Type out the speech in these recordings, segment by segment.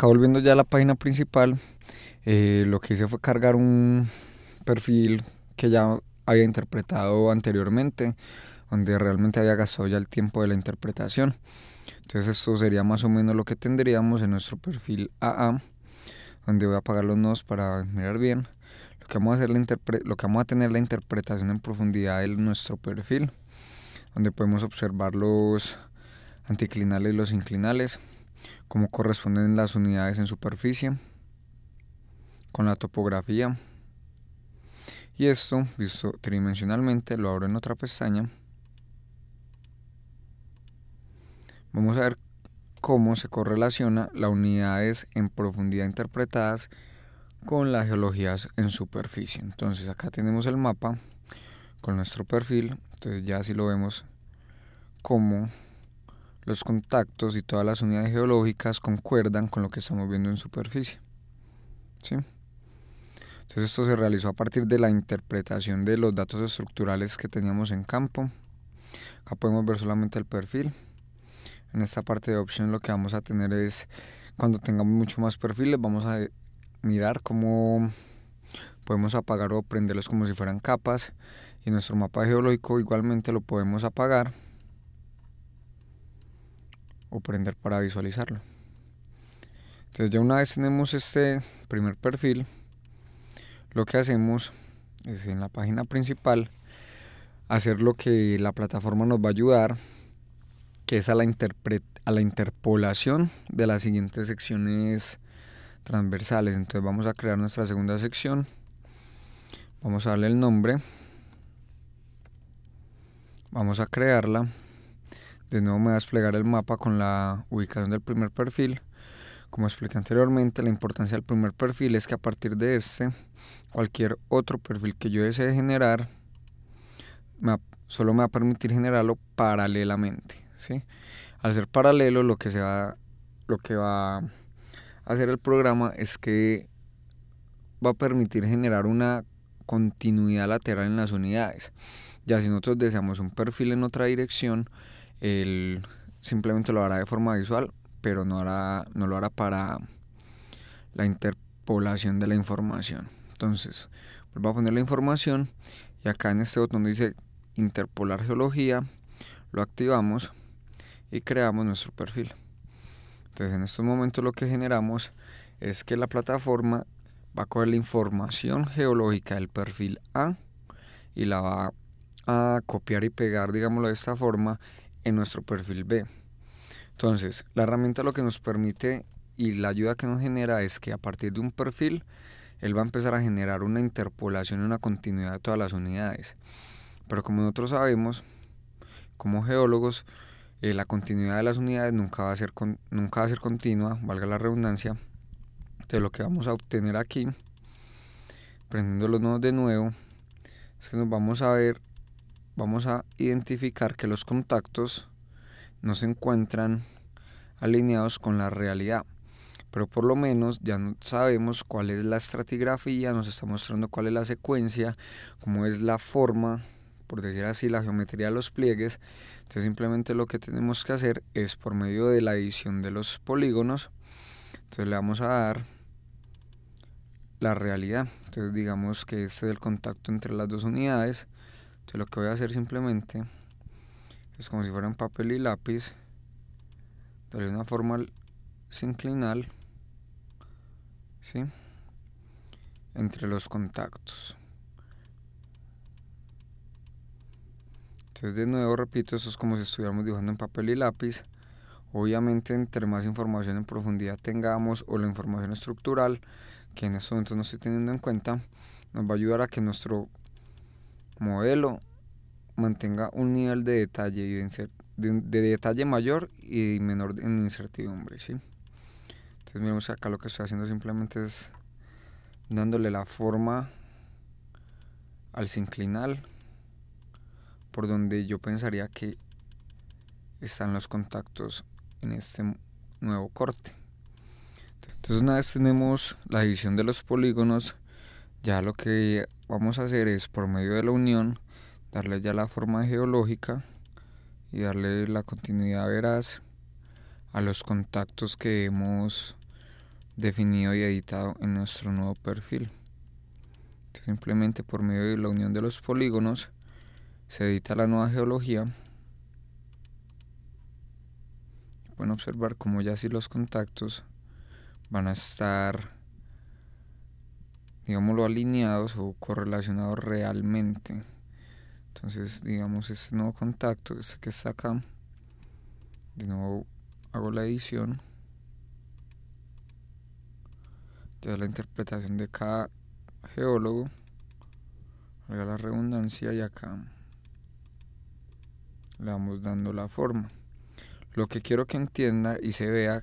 acá volviendo ya a la página principal, eh, lo que hice fue cargar un perfil que ya había interpretado anteriormente, donde realmente había gastado ya el tiempo de la interpretación. Entonces esto sería más o menos lo que tendríamos en nuestro perfil AA, donde voy a apagar los nodos para mirar bien. Lo que vamos a, hacer la lo que vamos a tener la interpretación en profundidad de nuestro perfil, donde podemos observar los anticlinales y los inclinales cómo corresponden las unidades en superficie, con la topografía. Y esto, visto tridimensionalmente, lo abro en otra pestaña. Vamos a ver cómo se correlaciona las unidades en profundidad interpretadas con las geologías en superficie. Entonces acá tenemos el mapa con nuestro perfil. Entonces ya si lo vemos como los contactos y todas las unidades geológicas concuerdan con lo que estamos viendo en superficie. ¿Sí? Entonces esto se realizó a partir de la interpretación de los datos estructurales que teníamos en campo. Acá podemos ver solamente el perfil. En esta parte de opción lo que vamos a tener es, cuando tengamos mucho más perfiles, vamos a mirar cómo podemos apagar o prenderlos como si fueran capas. Y nuestro mapa geológico igualmente lo podemos apagar o prender para visualizarlo. Entonces ya una vez tenemos este primer perfil, lo que hacemos es en la página principal hacer lo que la plataforma nos va a ayudar, que es a la, a la interpolación de las siguientes secciones transversales. Entonces vamos a crear nuestra segunda sección, vamos a darle el nombre, vamos a crearla. De nuevo me va a desplegar el mapa con la ubicación del primer perfil. Como expliqué anteriormente, la importancia del primer perfil es que a partir de este, cualquier otro perfil que yo desee generar, me solo me va a permitir generarlo paralelamente. ¿sí? Al ser paralelo, lo que, se va, lo que va a hacer el programa es que va a permitir generar una continuidad lateral en las unidades. Ya si nosotros deseamos un perfil en otra dirección, el simplemente lo hará de forma visual, pero no, hará, no lo hará para la interpolación de la información. Entonces, vuelvo a poner la información y acá en este botón dice interpolar geología, lo activamos y creamos nuestro perfil. Entonces, en estos momentos lo que generamos es que la plataforma va a coger la información geológica del perfil A y la va a copiar y pegar, digámoslo de esta forma, en nuestro perfil B. Entonces, la herramienta lo que nos permite y la ayuda que nos genera es que a partir de un perfil, él va a empezar a generar una interpolación, una continuidad de todas las unidades. Pero como nosotros sabemos, como geólogos, eh, la continuidad de las unidades nunca va, a ser nunca va a ser continua, valga la redundancia. Entonces lo que vamos a obtener aquí, prendiendo los nodos de nuevo, es que nos vamos a ver vamos a identificar que los contactos no se encuentran alineados con la realidad. Pero por lo menos ya sabemos cuál es la estratigrafía, nos está mostrando cuál es la secuencia, cómo es la forma, por decir así, la geometría de los pliegues. Entonces simplemente lo que tenemos que hacer es por medio de la edición de los polígonos. Entonces le vamos a dar la realidad. Entonces digamos que este es el contacto entre las dos unidades lo que voy a hacer simplemente es como si fuera en papel y lápiz, darle una forma sinclinal, ¿sí? Entre los contactos. Entonces de nuevo repito, eso es como si estuviéramos dibujando en papel y lápiz. Obviamente entre más información en profundidad tengamos o la información estructural, que en estos momentos no estoy teniendo en cuenta, nos va a ayudar a que nuestro modelo mantenga un nivel de detalle y de, detalle mayor y menor en incertidumbre, ¿sí? Entonces miremos acá lo que estoy haciendo simplemente es dándole la forma al sinclinal por donde yo pensaría que están los contactos en este nuevo corte. Entonces una vez tenemos la división de los polígonos, ya lo que vamos a hacer es por medio de la unión darle ya la forma geológica y darle la continuidad veraz a los contactos que hemos definido y editado en nuestro nuevo perfil. simplemente por medio de la unión de los polígonos se edita la nueva geología. Pueden observar cómo ya si los contactos van a estar, digámoslo, alineados o correlacionados realmente. Entonces, digamos, este nuevo contacto, este que está acá, de nuevo hago la edición. de la interpretación de cada geólogo. Haga la redundancia y acá le vamos dando la forma. Lo que quiero que entienda y se vea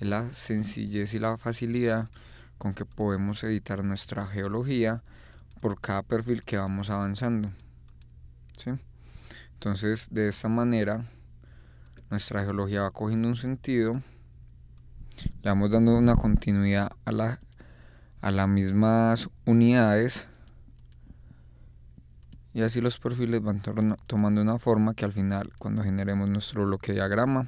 es la sencillez y la facilidad con que podemos editar nuestra geología por cada perfil que vamos avanzando. ¿sí? Entonces, de esta manera, nuestra geología va cogiendo un sentido, le vamos dando una continuidad a, a las mismas unidades y así los perfiles van tomando una forma que al final, cuando generemos nuestro bloque diagrama,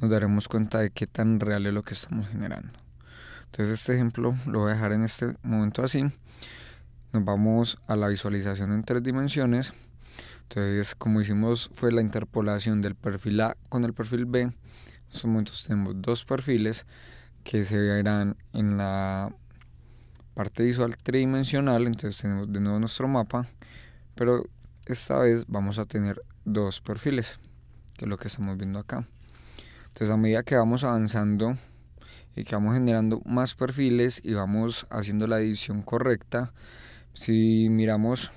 nos daremos cuenta de qué tan real es lo que estamos generando. Entonces este ejemplo lo voy a dejar en este momento así nos vamos a la visualización en tres dimensiones. Entonces, como hicimos fue la interpolación del perfil A con el perfil B. En estos momentos tenemos dos perfiles que se verán en la parte visual tridimensional. Entonces tenemos de nuevo nuestro mapa, pero esta vez vamos a tener dos perfiles, que es lo que estamos viendo acá. Entonces a medida que vamos avanzando y que vamos generando más perfiles y vamos haciendo la edición correcta, si miramos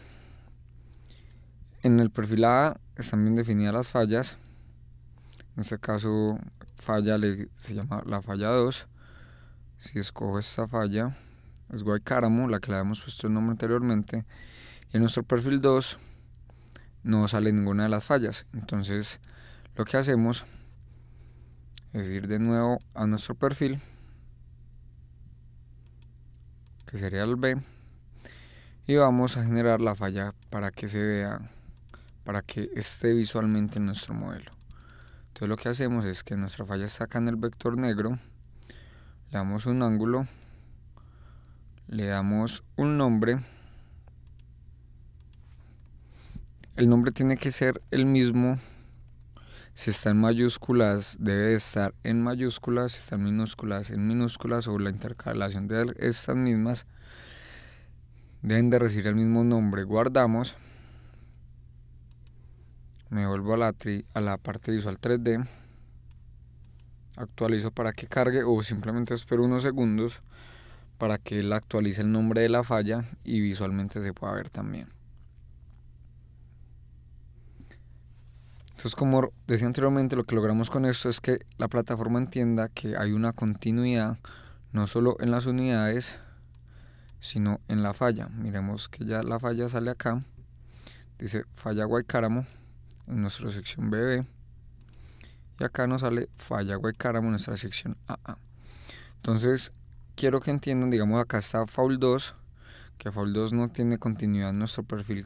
en el perfil A están bien definidas las fallas. En este caso, falla se llama la falla 2. Si escojo esta falla, es caramo la que le habíamos puesto el nombre anteriormente. Y en nuestro perfil 2 no sale ninguna de las fallas. Entonces, lo que hacemos es ir de nuevo a nuestro perfil, que sería el B y vamos a generar la falla para que se vea, para que esté visualmente en nuestro modelo. Entonces lo que hacemos es que nuestra falla está acá en el vector negro, le damos un ángulo, le damos un nombre, el nombre tiene que ser el mismo si está en mayúsculas debe estar en mayúsculas, si está en minúsculas en minúsculas o la intercalación de estas mismas deben de recibir el mismo nombre. Guardamos. Me vuelvo a la, a la parte visual 3D. Actualizo para que cargue o simplemente espero unos segundos para que él actualice el nombre de la falla y visualmente se pueda ver también. Entonces, como decía anteriormente, lo que logramos con esto es que la plataforma entienda que hay una continuidad no solo en las unidades, sino en la falla. Miremos que ya la falla sale acá. Dice falla Guaycáramo en nuestra sección BB. Y acá nos sale falla Guaycaramo en nuestra sección AA. Entonces, quiero que entiendan, digamos acá está Foul 2, que Foul 2 no tiene continuidad en nuestro perfil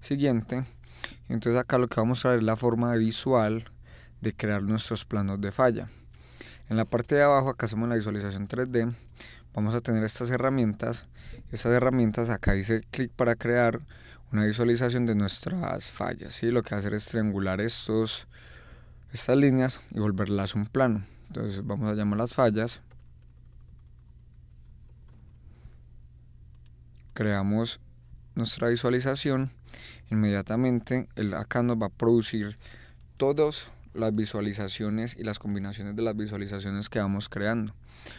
siguiente. Entonces acá lo que vamos a ver es la forma visual de crear nuestros planos de falla. En la parte de abajo, acá hacemos la visualización 3D, vamos a tener estas herramientas estas herramientas, acá dice clic para crear una visualización de nuestras fallas. Lo que va a hacer es triangular estos, estas líneas y volverlas un plano. Entonces vamos a llamar las fallas. Creamos nuestra visualización. Inmediatamente el, acá nos va a producir todas las visualizaciones y las combinaciones de las visualizaciones que vamos creando.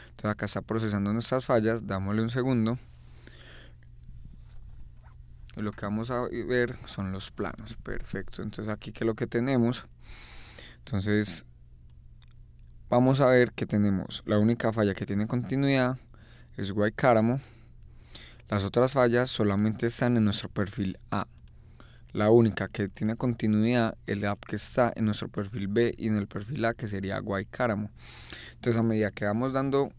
Entonces acá está procesando nuestras fallas. Dámosle un segundo lo que vamos a ver son los planos. Perfecto. Entonces aquí que lo que tenemos. Entonces vamos a ver que tenemos la única falla que tiene continuidad es Guaycáramo. Las otras fallas solamente están en nuestro perfil A. La única que tiene continuidad es la que está en nuestro perfil B y en el perfil A que sería Guaycáramo. Entonces a medida que vamos dando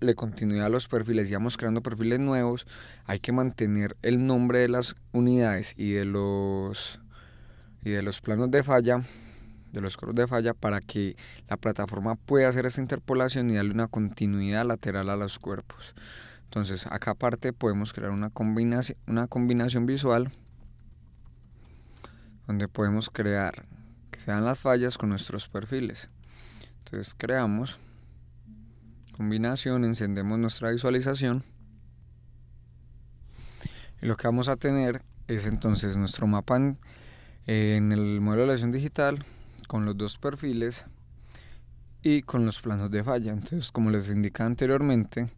le continuidad a los perfiles y vamos creando perfiles nuevos, hay que mantener el nombre de las unidades y de los, y de los planos de falla de los coros de falla para que la plataforma pueda hacer esa interpolación y darle una continuidad lateral a los cuerpos. Entonces, acá aparte podemos crear una combinación, una combinación visual donde podemos crear que sean las fallas con nuestros perfiles. Entonces creamos combinación, encendemos nuestra visualización. Y lo que vamos a tener es entonces nuestro mapa en, el modelo de elección digital con los dos perfiles y con los planos de falla. Entonces, como les indicaba anteriormente,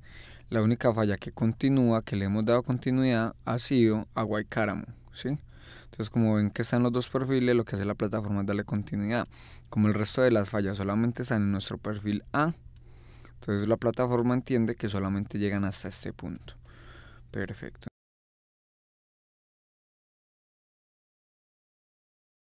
la única falla que continúa, que le hemos dado continuidad, ha sido a y ¿sí? Entonces, como ven que están los dos perfiles, lo que hace la plataforma es darle continuidad. Como el resto de las fallas solamente están en nuestro perfil A, entonces la plataforma entiende que solamente llegan hasta este punto. Perfecto.